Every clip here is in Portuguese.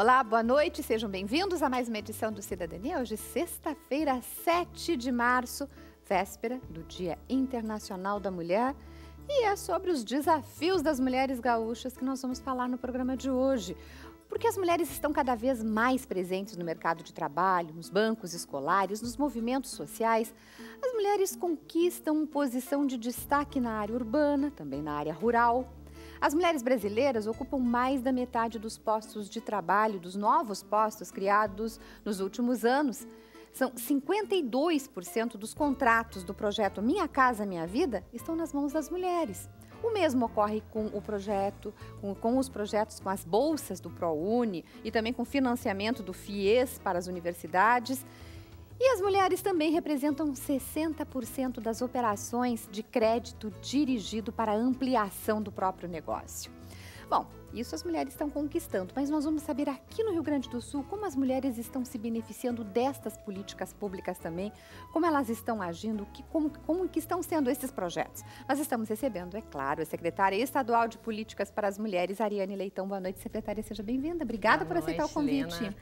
Olá, boa noite, sejam bem-vindos a mais uma edição do Cidadania. Hoje, sexta-feira, 7 de março, véspera do Dia Internacional da Mulher. E é sobre os desafios das mulheres gaúchas que nós vamos falar no programa de hoje. Porque as mulheres estão cada vez mais presentes no mercado de trabalho, nos bancos escolares, nos movimentos sociais. As mulheres conquistam posição de destaque na área urbana, também na área rural, as mulheres brasileiras ocupam mais da metade dos postos de trabalho, dos novos postos criados nos últimos anos. São 52% dos contratos do projeto Minha Casa Minha Vida estão nas mãos das mulheres. O mesmo ocorre com o projeto, com, com, os projetos com as bolsas do ProUni e também com financiamento do FIES para as universidades. E as mulheres também representam 60% das operações de crédito dirigido para ampliação do próprio negócio. Bom, isso as mulheres estão conquistando, mas nós vamos saber aqui no Rio Grande do Sul como as mulheres estão se beneficiando destas políticas públicas também, como elas estão agindo, que, como, como que estão sendo esses projetos. Nós estamos recebendo, é claro, a secretária estadual de Políticas para as Mulheres, Ariane Leitão. Boa noite, secretária, seja bem-vinda. Obrigada Boa por noite, aceitar o convite. Lena.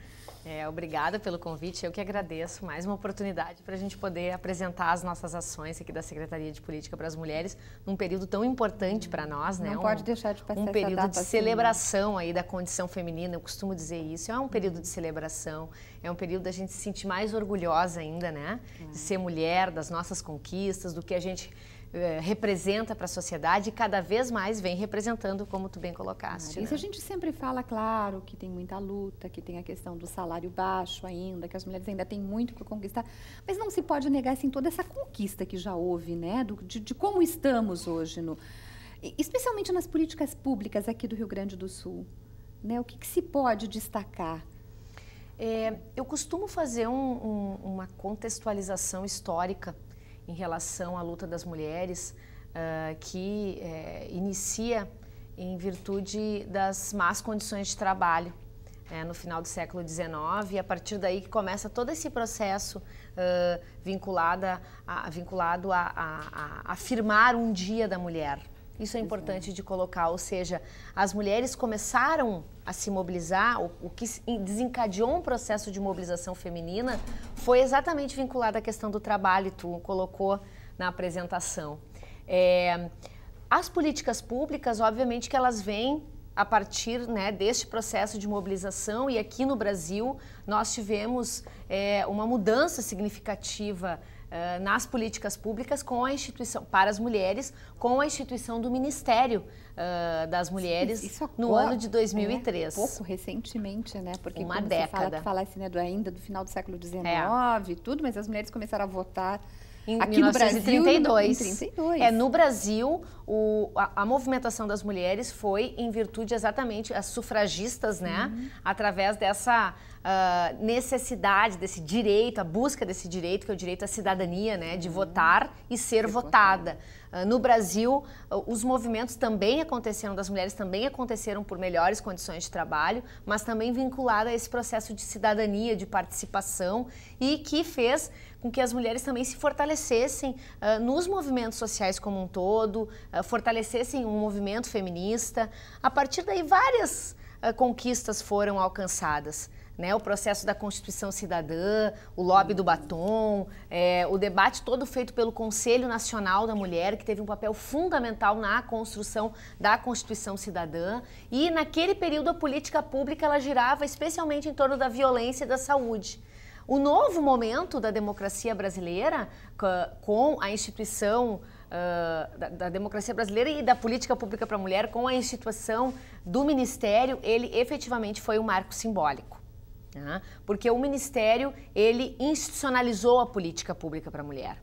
É, obrigada pelo convite, eu que agradeço mais uma oportunidade para a gente poder apresentar as nossas ações aqui da Secretaria de Política para as Mulheres num período tão importante para nós, né? Não um, pode deixar de passar um período de assim, né? celebração celebração aí da condição feminina, eu costumo dizer isso. É um período de celebração, é um período da gente se sentir mais orgulhosa ainda, né? De uhum. ser mulher, das nossas conquistas, do que a gente é, representa para a sociedade e cada vez mais vem representando, como tu bem colocaste. Ah, isso né? a gente sempre fala, claro, que tem muita luta, que tem a questão do salário baixo ainda, que as mulheres ainda têm muito para conquistar, mas não se pode negar assim, toda essa conquista que já houve, né, do, de, de como estamos hoje no, especialmente nas políticas públicas aqui do Rio Grande do Sul? Né? O que, que se pode destacar? É, eu costumo fazer um, um, uma contextualização histórica em relação à luta das mulheres, uh, que é, inicia em virtude das más condições de trabalho né? no final do século XIX, e a partir daí que começa todo esse processo uh, ah, vinculado a, vinculado a, a, a afirmar um dia da mulher. Isso é importante de colocar, ou seja, as mulheres começaram a se mobilizar, o, o que desencadeou um processo de mobilização feminina foi exatamente vinculado à questão do trabalho, tu colocou na apresentação. É, as políticas públicas, obviamente que elas vêm a partir né, deste processo de mobilização e aqui no Brasil nós tivemos é, uma mudança significativa nas políticas públicas com a instituição para as mulheres, com a instituição do Ministério uh, das Mulheres no ano de 2003. É, pouco recentemente, né? Porque uma década. Você fala, assim, né, do, ainda do final do século XIX, é. tudo, mas as mulheres começaram a votar em Aqui 1932. No Brasil, em 32. É, no Brasil, o, a, a, movimentação das mulheres foi em virtude exatamente as sufragistas, né? Uhum. Através dessa uh, necessidade, desse direito, a busca desse direito, que é o direito à cidadania, né? De uhum. votar e ser, votada. Uh, no Brasil, uh, os movimentos também aconteceram, das mulheres também aconteceram por melhores condições de trabalho, mas também vinculado a esse processo de cidadania, de participação e que fez com que as mulheres também se fortalecessem uh, nos movimentos sociais como um todo, uh, fortalecessem o um movimento feminista. A partir daí, várias uh, conquistas foram alcançadas. Né, o processo da Constituição Cidadã, o lobby do batom, é, o debate todo feito pelo Conselho Nacional da Mulher, que teve um papel fundamental na construção da Constituição Cidadã. E naquele período a política pública ela girava especialmente em torno da violência e da saúde. O novo momento da democracia brasileira, com a instituição uh, da, da, democracia brasileira e da política pública para a mulher, com a instituição do Ministério, ele efetivamente foi um marco simbólico. Né? Porque o Ministério, ele institucionalizou a política pública para a mulher.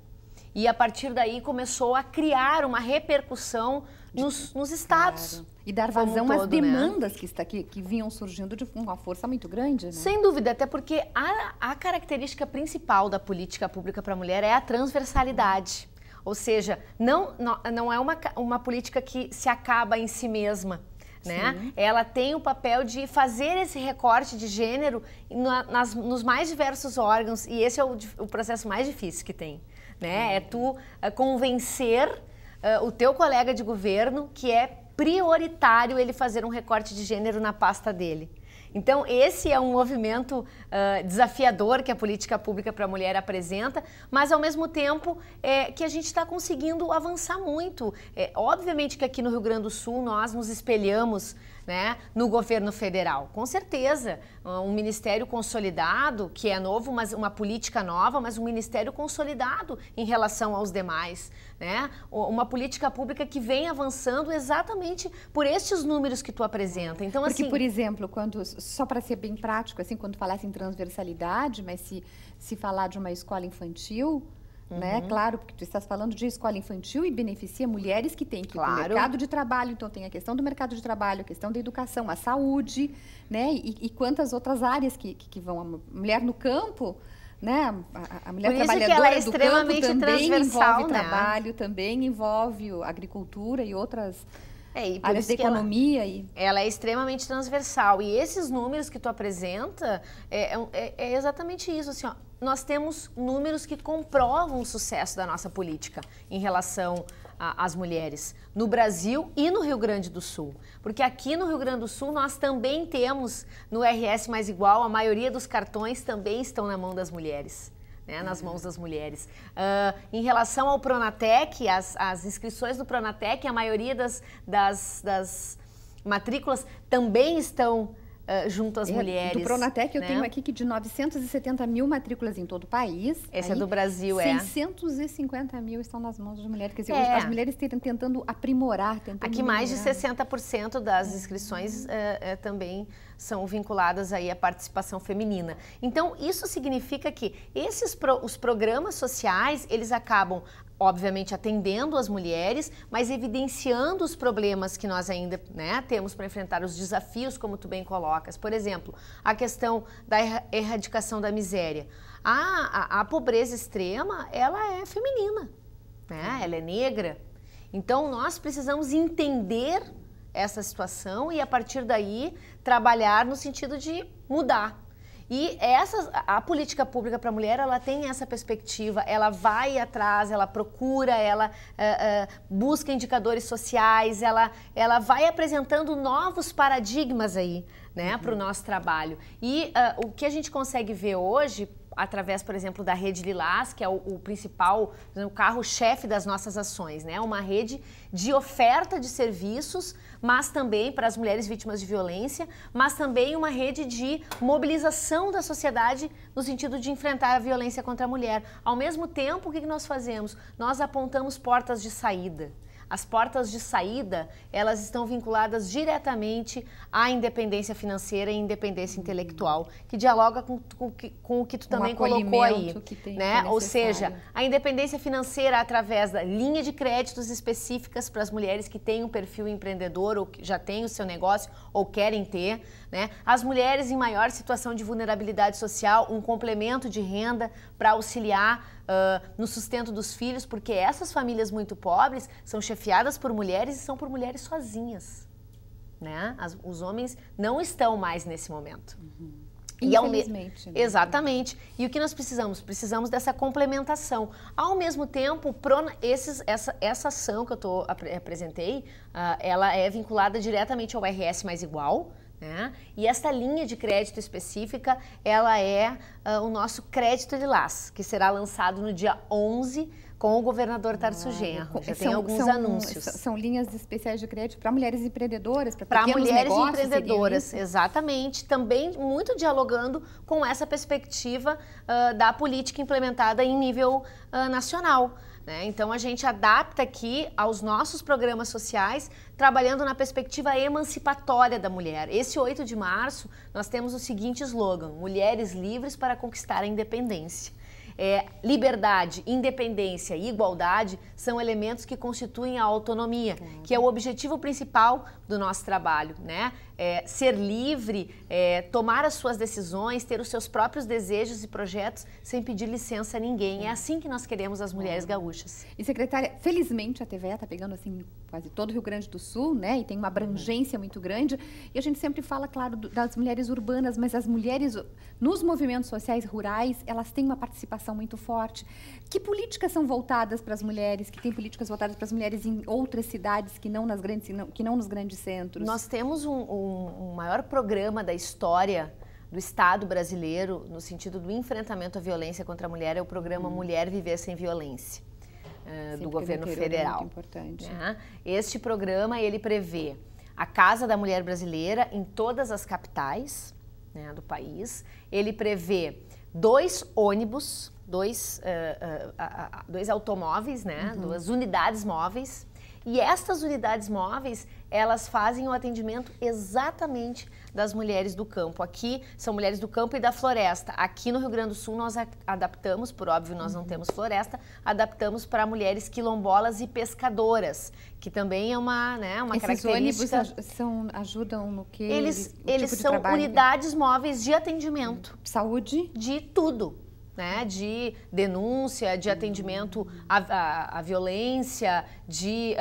E a partir daí começou a criar uma repercussão nos, nos estados. Claro e dar vazão todo, às né? demandas né? que, está, que, que vinham surgindo de, uma força muito grande. Né? Sem dúvida, até porque a, a característica principal da política pública para a mulher é a transversalidade. Ou seja, não, não, é uma, uma política que se acaba em si mesma. Né? Ela tem o papel de fazer esse recorte de gênero na, nas, nos mais diversos órgãos e esse é o, o processo mais difícil que tem, né? É tu uh, convencer uh, o teu colega de governo que é prioritário ele fazer um recorte de gênero na pasta dele. Então, esse é um movimento uh, desafiador que a política pública para a mulher apresenta, mas ao mesmo tempo é, que a gente está conseguindo avançar muito. É, obviamente que aqui no Rio Grande do Sul nós nos espelhamos né, no governo federal. Com certeza, ah, um ministério consolidado, que é novo, mas uma política nova, mas um ministério consolidado em relação aos demais. Né? Uma política pública que vem avançando exatamente por estes números que tu apresenta. Então, Porque, assim, por exemplo, quando só para ser bem prático, assim, quando falasse em transversalidade, mas se, se falar de uma escola infantil, né, Uhum. Né? Claro, porque tu estás falando de escola infantil e beneficia mulheres que têm que claro. ir mercado de trabalho. Então, tem a questão do mercado de trabalho, a questão da educação, a saúde, né? E, e quantas outras áreas que, que, que, vão... A mulher no campo, né? A, a mulher é trabalhadora é do campo também envolve né? trabalho, também envolve agricultura e outras é, e da economia. Ela, e... ela é extremamente transversal. E esses números que tu apresenta é, é, é, é exatamente isso. Assim, ó, nós temos números que comprovam o sucesso da nossa política em relação às mulheres no Brasil e no Rio Grande do Sul. Porque aqui no Rio Grande do Sul nós também temos no RS Mais Igual, a maioria dos cartões também estão na mão das mulheres né, nas mãos das mulheres. Uh, em relação ao Pronatec, as, as, inscrições do Pronatec, a maioria das, das, das matrículas também estão Uh, junto às é, mulheres. Do Pronatec né? eu tenho aqui que de 970 mil matrículas em todo o país. Esse é aí, é do Brasil, 650 é? 650 mil estão nas mãos das mulheres. Quer dizer, é. as mulheres estão tentando aprimorar, tentando. Aqui melhorar. mais de 60% das uhum. inscrições é. também são vinculadas aí à participação feminina. Então, isso significa que esses pro, os programas sociais, eles acabam obviamente atendendo as mulheres, mas evidenciando os problemas que nós ainda né, temos para enfrentar, os desafios, como tu bem colocas. Por exemplo, a questão da erradicação da miséria. A, a, a pobreza extrema, ela é feminina, né? ela é negra. Então, nós precisamos entender essa situação e, a partir daí, trabalhar no sentido de mudar, e essa a política pública para a mulher, ela tem essa perspectiva, ela vai atrás, ela procura, ela uh, uh, busca indicadores sociais, ela, ela vai apresentando novos paradigmas aí, né, uhum. para o nosso trabalho. E uh, o que a gente consegue ver hoje através, por exemplo, da Rede Lilás, que é o, o principal, o carro-chefe das nossas ações, né? Uma rede de oferta de serviços, mas também para as mulheres vítimas de violência, mas também uma rede de mobilização da sociedade no sentido de enfrentar a violência contra a mulher. Ao mesmo tempo, o que nós fazemos? Nós apontamos portas de saída. As portas de saída, elas estão vinculadas diretamente à independência financeira e independência intelectual, que dialoga com, com, com o que tu também um colocou aí. né? É ou seja, a independência financeira através da linha de créditos específicas para as mulheres que têm um perfil empreendedor ou que já têm o seu negócio ou querem ter. Né? As mulheres em maior situação de vulnerabilidade social, um complemento de renda para auxiliar uh, no sustento dos filhos, porque essas famílias muito pobres são chefiadas por mulheres e são por mulheres sozinhas. Né? As, os homens não estão mais nesse momento. Uhum. E Infelizmente. Ao me... Né? Exatamente. E o que nós precisamos? Precisamos dessa complementação. Ao mesmo tempo, Esses, essa, essa ação que eu tô, apresentei, uh, ela é vinculada diretamente ao RS mais igual, né? E esta linha de crédito específica, ela é uh, o nosso crédito de LAS, que será lançado no dia 11 com o governador Tarso ah, Genro. Já são, tem alguns são, anúncios. São, são, linhas especiais de crédito para mulheres empreendedoras, para Para mulheres negócios, empreendedoras, exatamente. Também muito dialogando com essa perspectiva uh, da política implementada em nível uh, nacional. Né? Então a gente adapta aqui aos nossos programas sociais, trabalhando na perspectiva emancipatória da mulher. Esse 8 de março nós temos o seguinte slogan: Mulheres livres para conquistar a independência. É, liberdade, independência e igualdade são elementos que constituem a autonomia, uhum. que é o objetivo principal do nosso trabalho, né? é, ser livre, é, tomar as suas decisões, ter os seus próprios desejos e projetos sem pedir licença a ninguém. É assim que nós queremos as mulheres gaúchas. E secretária, felizmente a TVE está pegando assim quase todo o Rio Grande do Sul, né? E tem uma abrangência muito grande. E a gente sempre fala, claro, do, das mulheres urbanas, mas as mulheres nos movimentos sociais rurais, elas têm uma participação muito forte. Que políticas são voltadas para as mulheres? Que tem políticas voltadas para as mulheres em outras cidades que não nas grandes, que não, que não nos grandes centros? Nós temos um, um um, um maior programa da história do Estado brasileiro no sentido do enfrentamento à violência contra a mulher é o programa hum. Mulher Viver Sem Violência. Uh, do é governo federal. É muito importante. Uhum. Este programa ele prevê a Casa da Mulher Brasileira em todas as capitais né, do país. Ele prevê dois ônibus, dois, uh, uh, dois automóveis, né, uhum. duas unidades móveis e estas unidades móveis, elas fazem o atendimento exatamente das mulheres do campo. Aqui são mulheres do campo e da floresta. Aqui no Rio Grande do Sul nós adaptamos, por óbvio nós não uhum. temos floresta, adaptamos para mulheres quilombolas e pescadoras, que também é uma, né, uma Esses característica. eles são, ajudam no que? Eles, eles, eles tipo são unidades móveis de atendimento. Saúde? De tudo né, de denúncia, de atendimento à, à, à violência, de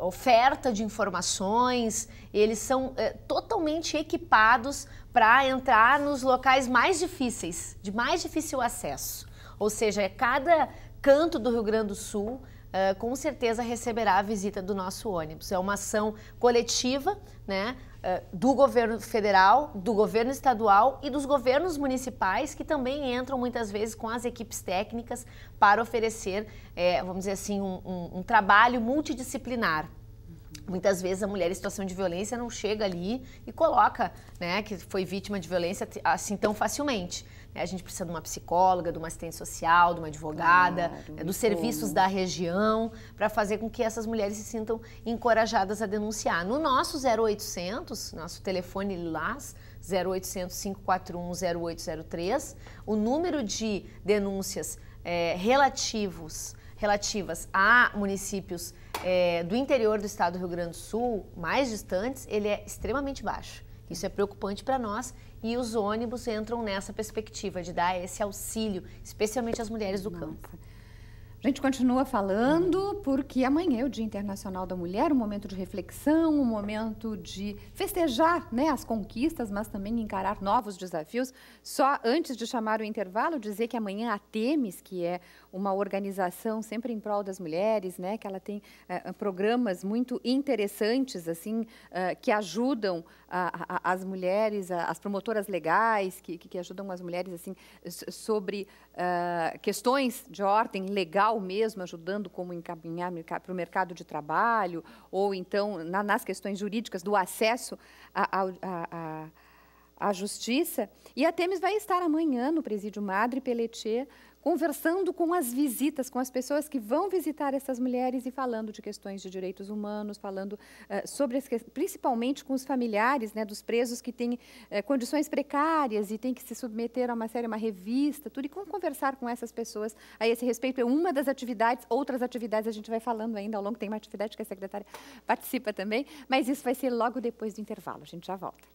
uh, oferta de informações. Eles são uh, totalmente equipados para entrar nos locais mais difíceis, de mais difícil acesso. Ou seja, cada canto do Rio Grande do Sul Uh, com certeza receberá a visita do nosso ônibus. É uma ação coletiva, né? Eh, do governo federal, do governo estadual e dos governos municipais, que também entram muitas vezes com as equipes técnicas para oferecer, é, vamos dizer assim, um, um, um trabalho multidisciplinar. Muitas vezes a mulher em situação de violência não chega ali e coloca, né, que foi vítima de violência assim tão facilmente. Né? A gente precisa de uma psicóloga, de uma assistente social, de uma advogada, claro, ah, é, dos serviços como. da região, para fazer com que essas mulheres se sintam encorajadas a denunciar. No nosso 0800, nosso telefone LAS, 0800 541 0803, o número de denúncias é, relativos relativas a municípios é, do interior do estado do Rio Grande do Sul, mais distantes, ele é extremamente baixo. Isso é preocupante para nós e os ônibus entram nessa perspectiva de dar esse auxílio, especialmente às mulheres do Nossa. campo. A gente continua falando uhum. porque amanhã é o Dia Internacional da Mulher, um momento de reflexão, um momento de festejar né, as conquistas, mas também encarar novos desafios. Só antes de chamar o intervalo, dizer que amanhã a Temis, que é uma organização sempre em prol das mulheres, né, que ela tem eh, eh, programas muito interessantes assim eh, que ajudam a, a, as mulheres, a, as promotoras legais, que, que, ajudam as mulheres assim sobre questões de ordem legal local mesmo, ajudando como encaminhar para o mercado de trabalho, ou então na, nas questões jurídicas do acesso à, à, à, justiça. E a Temes vai estar amanhã no Presídio Madre Pelletier conversando com as visitas, com as pessoas que vão visitar essas mulheres e falando de questões de direitos humanos, falando uh, sobre, as, principalmente com os familiares né, dos presos que têm uh, condições precárias e têm que se submeter a uma série, uma revista, tudo, e como conversar com essas pessoas a esse respeito é uma das atividades, outras atividades a gente vai falando ainda ao longo, tem uma atividade que a secretária participa também, mas isso vai ser logo depois do intervalo, a gente já volta.